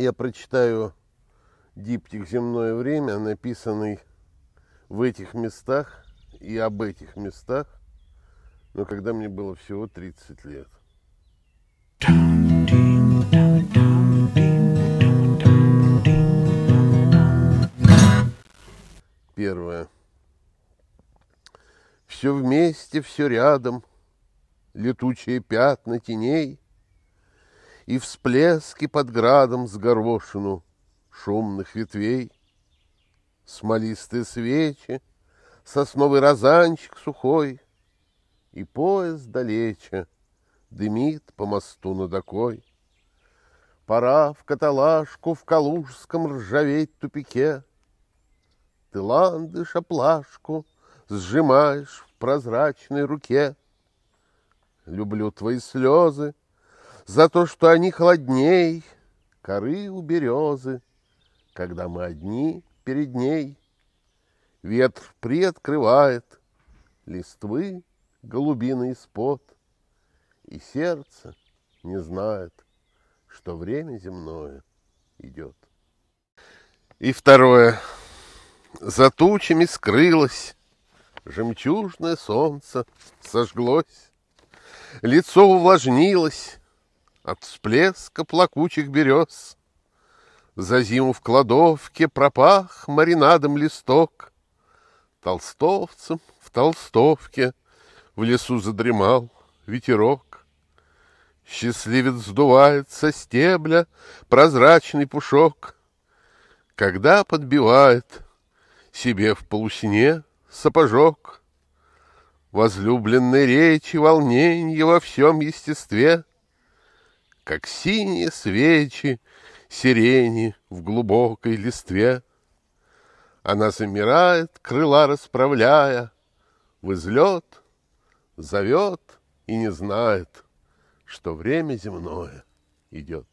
я прочитаю диптих «Земное время», написанный в этих местах и об этих местах, но когда мне было всего 30 лет. Первое. Все вместе, все рядом, летучие пятна теней — и всплески под градом с горошину шумных ветвей, Смолистые свечи, сосновый розанчик сухой, И поезд далече дымит по мосту над окой. Пора в каталажку в калужском ржаветь тупике, Ты ландыш оплашку сжимаешь в прозрачной руке. Люблю твои слезы, за то, что они холодней коры у березы, когда мы одни перед ней. Ветр приоткрывает листвы голубиный спот, и сердце не знает, что время земное идет. И второе. За тучами скрылось, жемчужное солнце сожглось, лицо увлажнилось, от всплеска плакучих берез. За зиму в кладовке пропах маринадом листок. Толстовцем в толстовке в лесу задремал ветерок. Счастливец сдувает со стебля прозрачный пушок. Когда подбивает себе в полусне сапожок. Возлюбленной речи волненье во всем естестве — как синие свечи сирени в глубокой листве. Она замирает, крыла расправляя, в излет, зовет и не знает, что время земное идет.